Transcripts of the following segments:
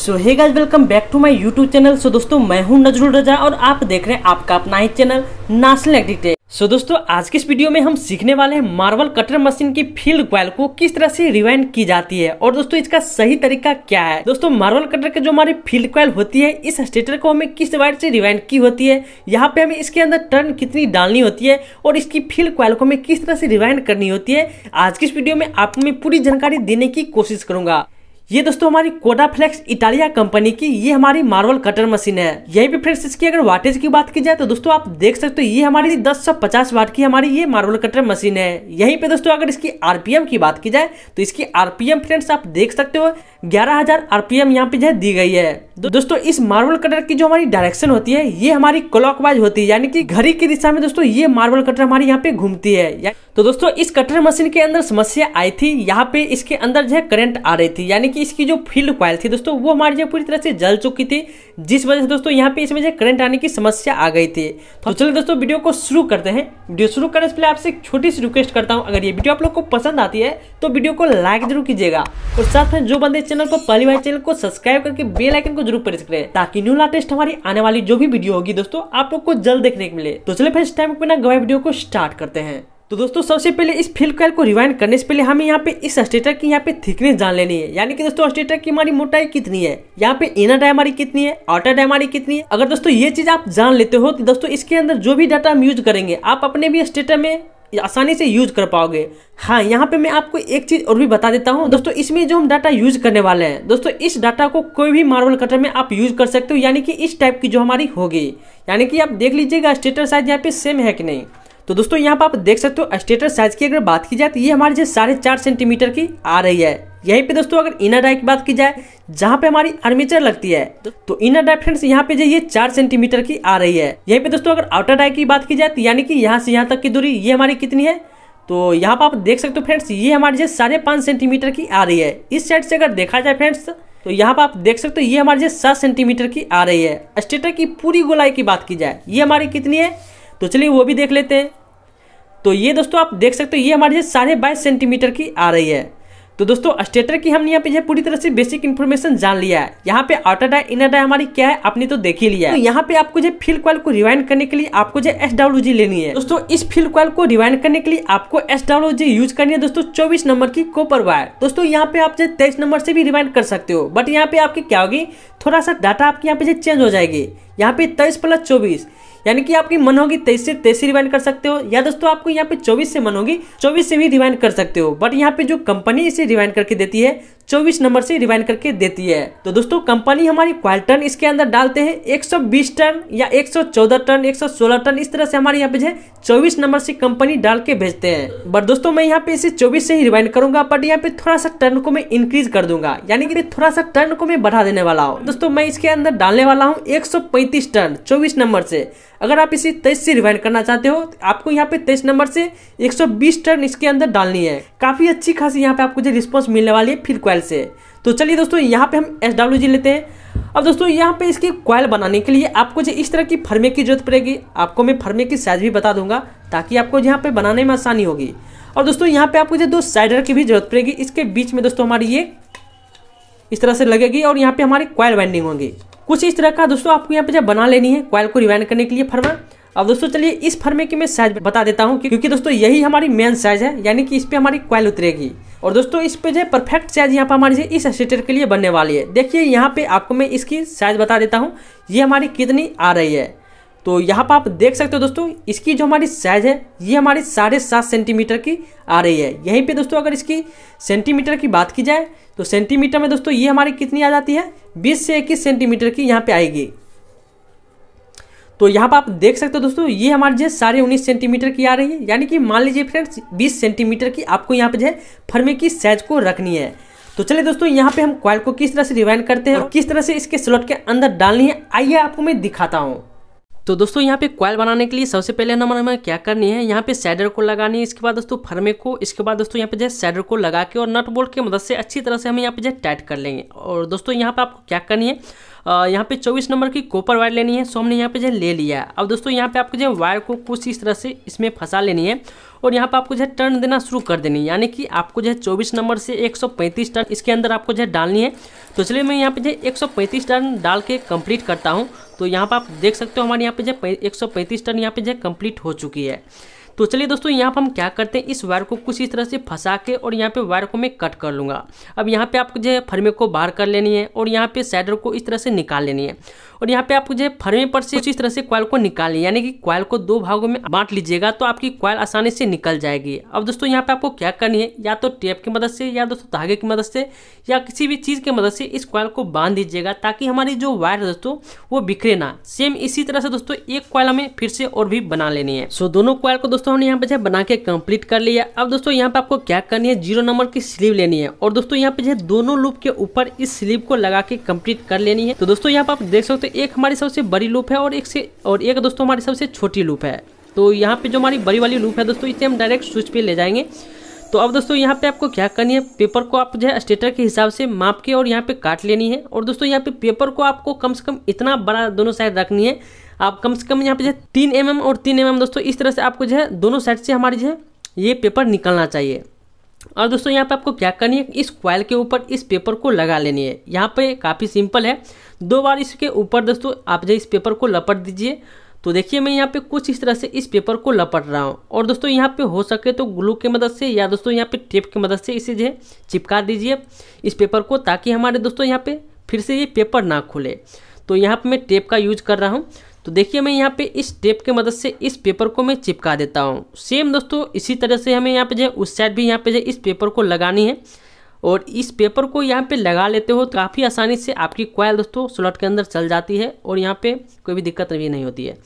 so hey guys welcome back to my YouTube channel so दोस्तों मैं हूं नजरुल रजा और आप देख रहे हैं आपका अपना ही channel National Addicted so so, दोस्तों आज के इस वीडियो में हम सीखने वाले हैं मार्बल कटर मशीन की फील्ड क्वाइल को किस तरह से रिवाइंड की जाती है और दोस्तों इसका सही तरीका क्या है दोस्तों मार्बल कटर के जो हमारी फील्ड क्वाइल होती है इस स्टेटर को हमें किस वायर से रिवाइंड की होती है यहाँ पे हमें इसके अंदर टर्न कितनी डालनी होती है और इसकी फील्ड क्वाइल को हमें किस तरह से रिवाइंड करनी होती है आज की इस वीडियो में आपको मैं पूरी जानकारी देने की कोशिश करूंगा ये दोस्तों हमारी कोडा फ्लेक्स इटालिया कंपनी की ये हमारी मार्बल कटर मशीन है यही पे फ्रेंड्स इसकी अगर वाटेज की बात की जाए तो दोस्तों आप देख सकते हो ये हमारी 1050 वाट की हमारी ये मार्बल कटर मशीन है यहीं पे दोस्तों अगर इसकी आरपीएम की बात की जाए तो इसकी आरपीएम फ्रेंड्स आप देख सकते हो ग्यारह हजार आरपीएम यहाँ पे जो है दी गई है दो, दोस्तों इस मार्बल कटर की जो हमारी डायरेक्शन होती है ये हमारी क्लॉकवाइज होती है यानी कि घड़ी की दिशा में दोस्तों ये मार्बल कटर हमारी यहाँ पे घूमती है तो दोस्तों इस कटर मशीन के अंदर समस्या आई थी यहाँ पे इसके अंदर जो है करंट आ रही थी यानी कि इसकी जो फील्ड क्वाइल थी दोस्तों वो हमारी जो पूरी तरह से जल चुकी थी जिस वजह से दोस्तों यहाँ पे इसमें जो करंट आने की समस्या आ गई थी तो चलिए दोस्तों वीडियो को शुरू करते हैं वीडियो शुरू करने से पहले आपसे एक छोटी सी रिक्वेस्ट करता हूँ अगर ये वीडियो आप लोग को पसंद आती है तो वीडियो को लाइक जरूर कीजिएगा और साथ में जो बंदे चैनल पर पहली बार चैनल को सब्सक्राइब करके बेल आइकन को जरूर प्रेस करें ताकि न्यू लाटेस्ट हमारी आने वाली जो भी वीडियो होगी दोस्तों आप लोग को जल्द देखने को मिले तो चले फिर इस टाइम अपना गवाई वीडियो को स्टार्ट करते हैं तो दोस्तों सबसे पहले इस फील्ड कॉल को रिवाइंड करने से पहले हमें यहाँ पे इस स्टेटर की यहाँ पे थिकनेस जान लेनी है यानी कि दोस्तों स्टेटर की हमारी मोटाई कितनी है यहाँ पे इनर डायमारी कितनी है आउटर डायमारी कितनी है अगर दोस्तों ये चीज आप जान लेते हो तो दोस्तों इसके अंदर जो भी डाटा हम यूज करेंगे आप अपने भी स्टेटर में आसानी से यूज कर पाओगे हाँ यहाँ पे मैं आपको एक चीज़ और भी बता देता हूँ दोस्तों इसमें जो हम डाटा यूज करने वाले हैं दोस्तों इस डाटा को कोई भी मार्बल कटर में आप यूज कर सकते हो यानी कि इस टाइप की जो हमारी होगी यानी कि आप देख लीजिएगा स्टेटर साइज यहाँ पे सेम है कि नहीं तो दोस्तों यहाँ पर आप देख सकते हो स्टेटर साइज की अगर बात की जाए तो ये हमारे जो साढ़े चार सेंटीमीटर की आ रही है यहीं पे दोस्तों अगर इनर डाई की बात की जाए जहाँ पे हमारी अर्मीचर लगती है तो इनर डाई फ्रेंड्स यहाँ पे ये चार सेंटीमीटर की आ रही है यहीं पे दोस्तों अगर आउटर डाई की बात की जाए तो यानी कि यहाँ से यहाँ तक की दूरी ये हमारी कितनी है तो यहाँ पर आप देख सकते हो फ्रेंड्स ये हमारे जो साढ़े पाँच सेंटीमीटर की आ रही है इस साइड से अगर देखा जाए फ्रेंड्स तो यहाँ पर आप देख सकते हो ये हमारे जो सात सेंटीमीटर की आ रही है स्टेटर की पूरी गोलाई की बात की जाए ये हमारी कितनी है तो चलिए वो भी देख लेते हैं तो ये दोस्तों आप देख सकते हो ये हमारे साढ़े बाईस सेंटीमीटर की आ रही है तो दोस्तों स्टेटर की हमने यहाँ पे जो पूरी तरह से बेसिक इन्फॉर्मेशन जान लिया है यहाँ पे आउटर डाय इनर डाय हमारी क्या है आपने तो देख ही लिया है तो यहाँ पे आपको जो फील्ड क्वाल को रिवाइंड करने के लिए आपको जो एस डब्ल्यू जी लेनी है दोस्तों इस फील्ड क्वाल को रिवाइंड करने के लिए आपको एस डब्ल्यू जी यूज करनी है दोस्तों चौबीस नंबर की कोपर वायर दोस्तों यहाँ पे आप जो तेईस नंबर से भी रिवाइंड कर सकते हो बट यहाँ पे आपकी क्या होगी थोड़ा सा डाटा आपके यहाँ पे चेंज हो जाएगी यहाँ पे तेईस प्लस चौबीस यानी कि आपकी मन होगी तेईस से तेईस रिवाइन कर सकते हो या दोस्तों आपको यहाँ पे चौबीस से मन होगी चौबीस से भी रिवाइन कर सकते हो बट यहाँ पे जो कंपनी इसे रिवाइन करके देती है चौबीस नंबर से रिवाइंड करके देती है तो दोस्तों कंपनी हमारी क्वाल्टन इसके अंदर डालते हैं 120 टन या 114 टन 116 टन इस तरह से हमारे यहाँ पे चौबीस नंबर से कंपनी डाल के भेजते हैं बट दोस्तों मैं यहाँ पे इसे 24 से ही रिवाइंड करूंगा बट यहाँ पे थोड़ा सा टर्न को मैं इंक्रीज कर दूंगा यानी कि थोड़ा सा टर्न को मैं बढ़ा देने वाला हूँ दोस्तों मैं इसके अंदर डालने वाला हूँ एक टन चौबीस नंबर से अगर आप इसे तेईस से रिवाइंड करना चाहते हो तो आपको यहाँ पे तेईस नंबर से एक टन इसके अंदर डालनी है काफी अच्छी खासी यहाँ पे आपको जो रिस्पॉन्स मिलने वाली है फिर क्वालिटी कॉयल से तो चलिए दोस्तों यहाँ पे हम एस डब्ल्यू जी लेते हैं अब दोस्तों यहाँ पे इसकी कॉयल बनाने के लिए आपको जो इस तरह की फर्मे की जरूरत पड़ेगी आपको मैं फर्मे की साइज भी बता दूंगा ताकि आपको यहाँ पे बनाने में आसानी होगी और दोस्तों यहाँ पे आपको जो दो साइडर की भी जरूरत पड़ेगी इसके बीच में दोस्तों हमारी ये इस तरह से लगेगी और यहाँ पे हमारी कॉयल वाइंडिंग होंगी कुछ इस तरह का दोस्तों आपको यहाँ पे जब बना लेनी है कॉयल को रिवाइंड करने के लिए फर्मा अब दोस्तों चलिए इस फर्मे की मैं साइज बता देता हूँ क्योंकि दोस्तों यही हमारी मेन साइज है यानी कि इस पर हमारी क्वाइल उतरेगी और दोस्तों इस पे जो परफेक्ट साइज यहाँ पर हमारी इस स्टेटर के लिए बनने वाली है देखिए यहाँ पे आपको मैं इसकी साइज बता देता हूँ ये हमारी कितनी आ रही है तो यहाँ पर आप देख सकते हो दोस्तों इसकी जो हमारी साइज है ये हमारी साढ़े सात सेंटीमीटर की आ रही है यहीं पे दोस्तों अगर इसकी सेंटीमीटर की बात की जाए तो सेंटीमीटर में दोस्तों ये हमारी कितनी आ जाती है बीस से इक्कीस सेंटीमीटर की यहाँ पे आएगी तो यहाँ पर आप देख सकते हो दोस्तों ये हमारे जो साढ़े उन्नीस सेंटीमीटर की आ रही है यानी कि मान लीजिए फ्रेंड्स बीस सेंटीमीटर की आपको यहाँ पे जो है फर्मे की साइज को रखनी है तो चलिए दोस्तों यहाँ पे हम क्वाइल को किस तरह से रिवाइंड करते हैं और किस तरह से इसके स्लॉट के अंदर डालनी है आइए आपको मैं दिखाता हूँ तो दोस्तों यहाँ पे क्वाइल बनाने के लिए सबसे पहले नंबर हमें क्या करनी है यहाँ पे सैडर को लगानी है इसके बाद दोस्तों फर्मे को इसके बाद दोस्तों यहाँ पे जो सैडर को लगा के और नट बोल्ट की मदद से अच्छी तरह से हम यहाँ पे जो टाइट कर लेंगे और दोस्तों यहाँ पे आपको क्या करनी है यहाँ पे चौबीस नंबर की कॉपर वायर लेनी है सो हमने यहाँ पे जो ले लिया है अब दोस्तों यहाँ पे आपको जो वायर को कुछ इस तरह से इसमें फंसा लेनी है और यहाँ पे आपको जो है टर्न देना शुरू कर देनी है यानी कि आपको जो है चौबीस नंबर से 135 टर्न इसके अंदर आपको जो है डालनी है तो चलिए मैं यहाँ पे जो है एक टर्न डाल के कंप्लीट करता हूँ तो यहाँ पर आप देख सकते हो हमारे यहाँ पे जो है 135 टर्न यहाँ पे जो है कंप्लीट हो चुकी है तो चलिए दोस्तों यहाँ पर हम क्या करते हैं इस वायर को कुछ इस तरह से फंसा के और यहाँ पे वायर को मैं कट कर लूँगा अब यहाँ पे आपको जो है फर्मे को बाहर कर लेनी है और यहाँ पे साइडर को इस तरह से निकाल लेनी है और यहाँ पे आप मुझे फर्मे पर से इस तरह से क्वाइल को निकाल यानी कि क्वाइल को दो भागों में बांट लीजिएगा तो आपकी क्वाइल आसानी से निकल जाएगी अब दोस्तों यहाँ पे आपको क्या करनी है या तो टेप की मदद से या दोस्तों धागे की मदद से या किसी भी चीज़ की मदद से इस क्वाइल को बांध दीजिएगा ताकि हमारी जो वायर दोस्तों वो बिखरे ना सेम इसी तरह से दोस्तों एक क्वाइल हमें फिर से और भी बना लेनी है सो दोनों क्वाइल को दोस्तों हमने यहाँ पे बना के कंप्लीट कर लिया अब दोस्तों यहाँ पे आपको क्या करनी है जीरो नंबर की स्लीव लेनी है और दोस्तों यहाँ पे जो दोनों लूप के ऊपर इस स्लीव को लगा के कंप्लीट कर लेनी है तो दोस्तों यहाँ पे आप देख सकते एक हमारी सबसे बड़ी लूप है और एक से और एक दोस्तों हमारी सबसे छोटी लूप है तो यहाँ पे जो हमारी बड़ी वाली लूप है दोस्तों इसे हम डायरेक्ट स्विच पे ले जाएंगे तो अब दोस्तों यहाँ पे आपको क्या करनी है पेपर को आप जो है स्टेटर के हिसाब से माप के और यहाँ पे काट लेनी है और दोस्तों यहाँ पे पेपर को आपको कम से कम इतना बड़ा दोनों साइड रखनी है आप कम से कम यहाँ पे जो है तीन एम एम और तीन एम दोस्तों इस तरह से आपको जो है दोनों साइड से हमारी जो है ये पेपर निकलना चाहिए और दोस्तों यहाँ पे आपको क्या करनी है इस क्वाइल के ऊपर इस पेपर को लगा लेनी है यहाँ पे काफ़ी सिंपल है दो बार इसके ऊपर दोस्तों आप जो इस पेपर को लपट दीजिए तो देखिए मैं यहाँ पे कुछ इस तरह से इस पेपर को लपट रहा हूँ और दोस्तों यहाँ पे हो सके तो ग्लू की मदद से या दोस्तों यहाँ पे टेप की मदद से इसे जो है चिपका दीजिए इस पेपर को ताकि हमारे दोस्तों यहाँ पे फिर से ये पेपर ना खुले तो यहाँ पे मैं टेप का यूज कर रहा हूँ तो देखिए मैं यहाँ पे इस टेप के मदद से इस पेपर को मैं चिपका देता हूँ सेम दोस्तों इसी तरह से हमें यहाँ पे जो है उस साइड भी यहाँ पे जो इस पेपर को लगानी है और इस पेपर को यहाँ पे लगा लेते हो तो काफ़ी आसानी से आपकी क्वाइल दोस्तों स्लॉट के अंदर चल जाती है और यहाँ पर कोई भी दिक्कत भी नहीं होती है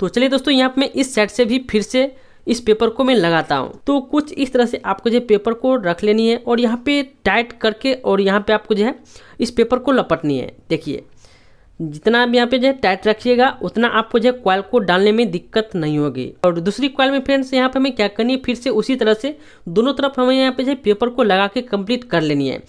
तो चलिए दोस्तों यहाँ पर मैं इस साइड से भी फिर से इस पेपर को मैं लगाता हूँ तो कुछ इस तरह से आपको जो पेपर को रख लेनी है और यहाँ पे टाइट करके और यहाँ पे आपको जो है इस पेपर को लपटनी है देखिए जितना आप यहाँ पे जो है टाइट रखिएगा उतना आपको जो है क्वाल को डालने में दिक्कत नहीं होगी और दूसरी क्वाल में फ्रेंड्स यहाँ पे हमें क्या करनी है फिर से उसी तरह से दोनों तरफ हमें यहाँ पे जो है पेपर को लगा के कंप्लीट कर लेनी है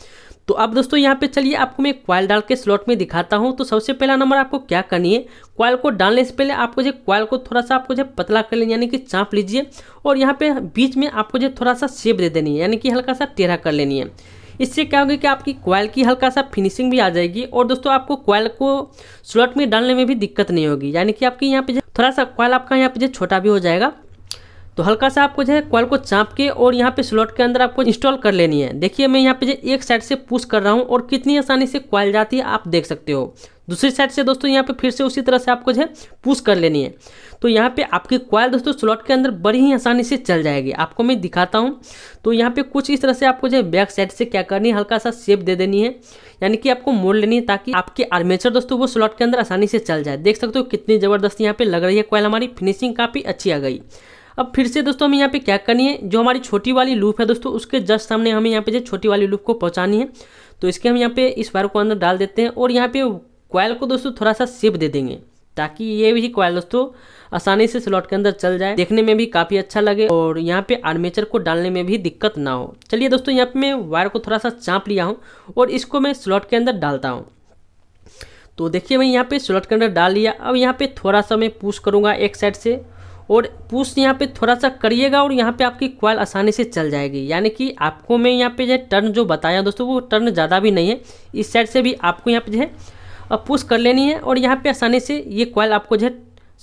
तो अब दोस्तों यहाँ पे चलिए आपको मैं क्वाइल डाल के स्लॉट में दिखाता हूँ तो सबसे पहला नंबर आपको क्या करनी है क्वाइल को डालने से पहले आपको जो क्वाइल को थोड़ा सा आपको जो पतला कर लेनी यानी कि चाँप लीजिए और यहाँ पे बीच में आपको जो थोड़ा सा शेप दे देनी है यानी कि हल्का सा टेढ़ा कर लेनी है इससे क्या होगा कि आपकी क्वाइल की हल्का सा फिनिशिंग भी आ जाएगी और दोस्तों आपको क्वाइल को स्लॉट में डालने में भी दिक्कत नहीं होगी यानी कि आपकी यहाँ पे थोड़ा सा क्वाइल आपका यहाँ पे छोटा भी हो जाएगा तो हल्का सा आपको जो है कॉल को चाँप के और यहाँ पे स्लॉट के अंदर आपको इंस्टॉल कर लेनी है देखिए मैं यहाँ पे जो एक साइड से पुश कर रहा हूँ और कितनी आसानी से कॉल जाती है आप देख सकते हो दूसरी साइड से दोस्तों यहाँ पे फिर से उसी तरह से आपको जो है पुश कर लेनी है तो यहाँ पे आपकी क्वाइल दोस्तों स्लॉट के अंदर बड़ी ही आसानी से चल जाएगी आपको मैं दिखाता हूँ तो यहाँ पे कुछ इस तरह से आपको जो है बैक साइड से क्या करनी है हल्का सा शेप दे देनी है यानी कि आपको मोड़ लेनी है ताकि आपके आर्मेचर दोस्तों वो स्लॉट के अंदर आसानी से चल जाए देख सकते हो कितनी ज़बरदस्त यहाँ पे लग रही है कॉयल हमारी फिनिशिंग काफ़ी अच्छी आ गई अब फिर से दोस्तों हमें यहाँ पे क्या करनी है जो हमारी छोटी वाली लूप है दोस्तों उसके जस्ट सामने हमें यहाँ पे जो छोटी वाली लूप को पहुँचानी है तो इसके हम यहाँ पे इस वायर को अंदर डाल देते हैं और यहाँ पे कॉयल को दोस्तों थोड़ा सा सेप दे देंगे ताकि ये भी कॉयल दोस्तों आसानी से स्लॉट के अंदर चल जाए देखने में भी काफ़ी अच्छा लगे और यहाँ पे आर्मेचर को डालने में भी दिक्कत ना हो चलिए दोस्तों यहाँ पे मैं वायर को थोड़ा सा चाँप लिया हूँ और इसको मैं स्लॉट के अंदर डालता हूँ तो देखिए मैं यहाँ पे स्लॉट के अंदर डाल लिया अब यहाँ पे थोड़ा सा मैं पुश करूँगा एक साइड से और पुश यहाँ पे थोड़ा सा करिएगा और यहाँ पे आपकी क्वाइल आसानी से चल जाएगी यानी कि आपको मैं यहाँ पे जो टर्न जो बताया दोस्तों वो टर्न ज़्यादा भी नहीं है इस साइड से भी आपको यहाँ पे जो है पुश कर लेनी है और यहाँ पे आसानी से ये क्वाइल आपको जो है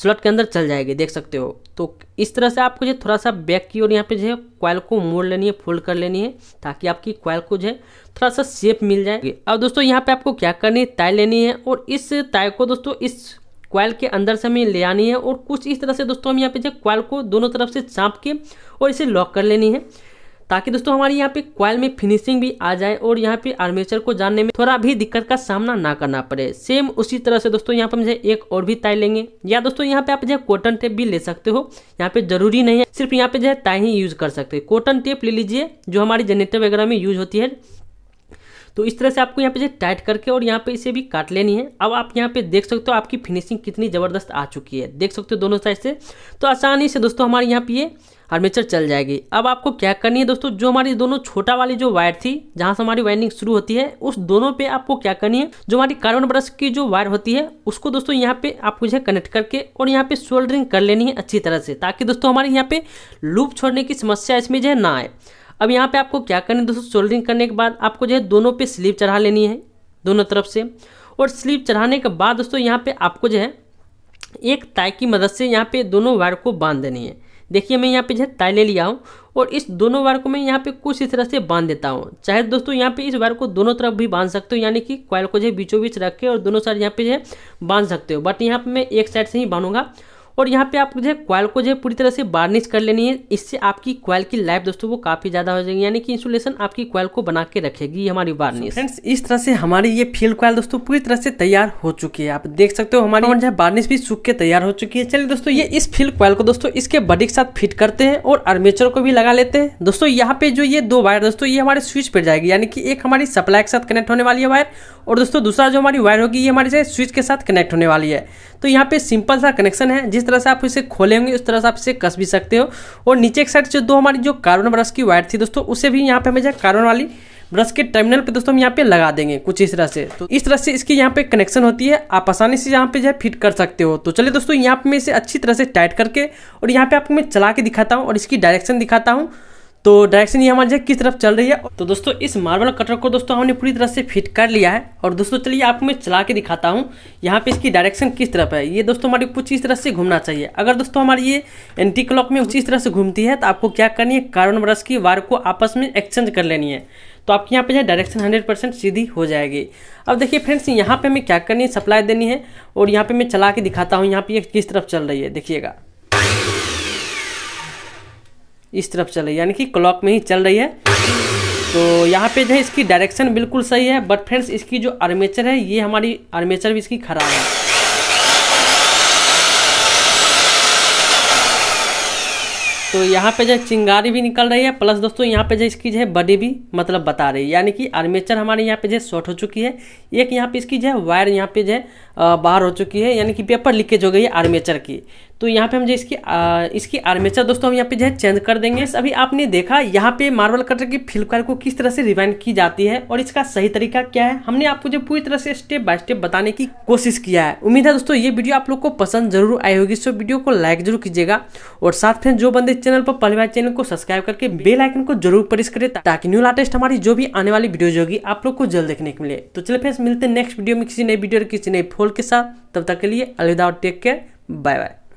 स्लॉट के अंदर चल जाएगी देख सकते हो तो इस तरह से आपको जो थोड़ा सा बैक की ओर यहाँ पे जो है क्वाइल को मोड़ लेनी है फोल्ड कर लेनी है ताकि आपकी क्वाइल को जो है थोड़ा सा शेप मिल जाए अब दोस्तों यहाँ पे आपको क्या करनी है ताय लेनी है और इस ताय को दोस्तों इस क्वाइल के अंदर से हमें ले आनी है और कुछ इस तरह से दोस्तों हम यहाँ पे जो क्वाइल को दोनों तरफ से चाँप के और इसे लॉक कर लेनी है ताकि दोस्तों हमारे यहाँ पे क्वाइल में फिनिशिंग भी आ जाए और यहाँ पे आर्मेचर को जानने में थोड़ा भी दिक्कत का सामना ना करना पड़े सेम उसी तरह से दोस्तों यहाँ पे मुझे एक और भी ताई लेंगे या दोस्तों यहाँ पे आप जो है कॉटन टेप भी ले सकते हो यहाँ पे जरूरी नहीं है सिर्फ यहाँ पे जो है ताई ही यूज कर सकते हो कॉटन टेप ले लीजिए जो हमारी जनरेटर वगैरह में यूज होती है तो इस तरह से आपको यहाँ पे टाइट करके और यहाँ पे इसे भी काट लेनी है अब आप यहाँ पे देख सकते हो आपकी फिनिशिंग कितनी ज़बरदस्त आ चुकी है देख सकते हो दोनों साइड से तो आसानी से दोस्तों हमारे यहाँ पे ये आर्मेचर चल जाएगी अब आपको क्या करनी है दोस्तों जो हमारी दोनों छोटा वाली जो वायर थी जहाँ से हमारी वाइंडिंग शुरू होती है उस दोनों पे आपको क्या करनी है जो हमारी कार्बन ब्रश की जो वायर होती है उसको दोस्तों यहाँ पे आपको जो कनेक्ट करके और यहाँ पे सोल्डरिंग कर लेनी है अच्छी तरह से ताकि दोस्तों हमारे यहाँ पे लूप छोड़ने की समस्या इसमें जो है ना आए अब यहाँ पे आपको क्या करना है दोस्तों सोल्डरिंग करने के बाद आपको जो है दोनों पे स्लीव चढ़ा लेनी है दोनों तरफ से और स्लीव चढ़ाने के बाद दोस्तों यहाँ पे आपको जो है एक ताय की मदद से यहाँ पे दोनों वायर को बांध देनी है देखिए मैं यहाँ पे जो है ताय ले लिया हूँ और इस दोनों वायर को मैं यहाँ पे कुछ इस तरह से बांध देता हूँ चाहे दोस्तों यहाँ पे इस वायर को दोनों तरफ भी बांध सकते हो यानी कि क्वाइल को जो है बीचों बीच रख के और दोनों साइड यहाँ पे जो है बांध सकते हो बट यहाँ पे मैं एक साइड से ही बांधूंगा और यहाँ पे आप जो है क्वाइल को जो है पूरी तरह से बार्निश कर लेनी है इससे आपकी क्वाइल की लाइफ दोस्तों वो काफ़ी ज़्यादा हो जाएगी यानी कि इंसुलेशन आपकी क्वाइल को बना के रखेगी हमारी बार्निश फ्रेंड्स इस तरह से हमारी ये फील्ड क्वाइल दोस्तों पूरी तरह से तैयार हो चुकी है आप देख सकते हो हमारी जो है बार्निश भी सूख के तैयार हो चुकी है चलिए दोस्तों ये इस फील्ड क्वाइल को दोस्तों इसके बडी के साथ फिट करते हैं और आर्मेचर को भी लगा लेते हैं दोस्तों यहाँ पे जो ये दो वायर दोस्तों ये हमारे स्विच पर जाएगी यानी कि एक हमारी सप्लाई के साथ कनेक्ट होने वाली है वायर और दोस्तों दूसरा जो हमारी वायर होगी ये हमारे स्विच के साथ कनेक्ट होने वाली है तो यहाँ पे सिंपल सा कनेक्शन है जिस तरह से आप इसे खोलेंगे उस तरह से आप इसे कस भी सकते हो और नीचे एक साइड से दो हमारी जो कार्बन ब्रश की वायर थी दोस्तों उसे भी यहाँ पे हमें कार्बन वाली ब्रश के टर्मिनल पे दोस्तों हम यहाँ पे लगा देंगे कुछ इस तरह से तो इस तरह से इसकी यहाँ पे कनेक्शन होती है आप आसानी से यहाँ पे जो है फिट कर सकते हो तो चलिए दोस्तों यहाँ पे मैं इसे अच्छी तरह से टाइट करके और यहाँ पे आपको मैं चला के दिखाता हूँ और इसकी डायरेक्शन दिखाता हूँ तो डायरेक्शन ये हमारी किस तरफ चल रही है तो दोस्तों इस मार्बल कटर को दोस्तों हमने पूरी तरह से फिट कर लिया है और दोस्तों चलिए आपको मैं चला के दिखाता हूँ यहाँ पे इसकी डायरेक्शन किस तरफ है ये दोस्तों हमारी कुछ इस तरह से घूमना चाहिए अगर दोस्तों हमारी ये एंटी क्लॉक में कुछ इस तरह से घूमती है तो आपको क्या करनी है कार्बन ब्रश की वार को आपस में एक्सचेंज कर लेनी है तो आपके यहाँ पे जो डायरेक्शन 100 परसेंट सीधी हो जाएगी अब देखिए फ्रेंड्स यहाँ पे हमें क्या करनी है सप्लाई देनी है और यहाँ पे मैं चला के दिखाता हूँ यहाँ पे किस तरफ चल रही है देखिएगा इस तरफ चल रही है यानी कि क्लॉक में ही चल रही है तो यहाँ पे जो है इसकी डायरेक्शन बिल्कुल सही है बट फ्रेंड्स इसकी जो आर्मेचर है ये हमारी आर्मेचर भी इसकी ख़राब है तो यहाँ पे जो है चिंगारी भी निकल रही है प्लस दोस्तों यहाँ पे जो इसकी जो है बडी भी मतलब बता रही है यानी कि आर्मेचर हमारे यहाँ पे जो शॉर्ट हो चुकी है एक यहाँ पे इसकी जो है वायर यहाँ पे जो है बाहर हो चुकी है यानी कि पेपर लीकेज हो गई है आर्मेचर की तो यहाँ पे हम जो इसकी आ, इसकी आर्मेचर दोस्तों हम यहाँ पे जो है चेंज कर देंगे अभी आपने देखा यहाँ पे मार्बल कटर की फिल्म को किस तरह से रिवाइंड की जाती है और इसका सही तरीका क्या है हमने आपको जो पूरी तरह से स्टेप बाय स्टेप बताने की कोशिश किया है उम्मीद है दोस्तों ये वीडियो आप लोग को पसंद जरूर आई होगी सो वीडियो को लाइक जरूर कीजिएगा और साथ फिर जो बंदे चैनल पर पहली बार चैनल को सब्सक्राइब करके बेलाइकन को जरूर प्रेस करे ताकि न्यू लाटेस्ट हमारी जो भी आने वाली वीडियोज होगी आप लोग को जल्द देखने को मिले तो चले फ्रेंड्स मिलते हैं नेक्स्ट वीडियो में किसी नई वीडियो किसी नई फोन के साथ तब तक के लिए अलविदा और टेक केयर बाय बाय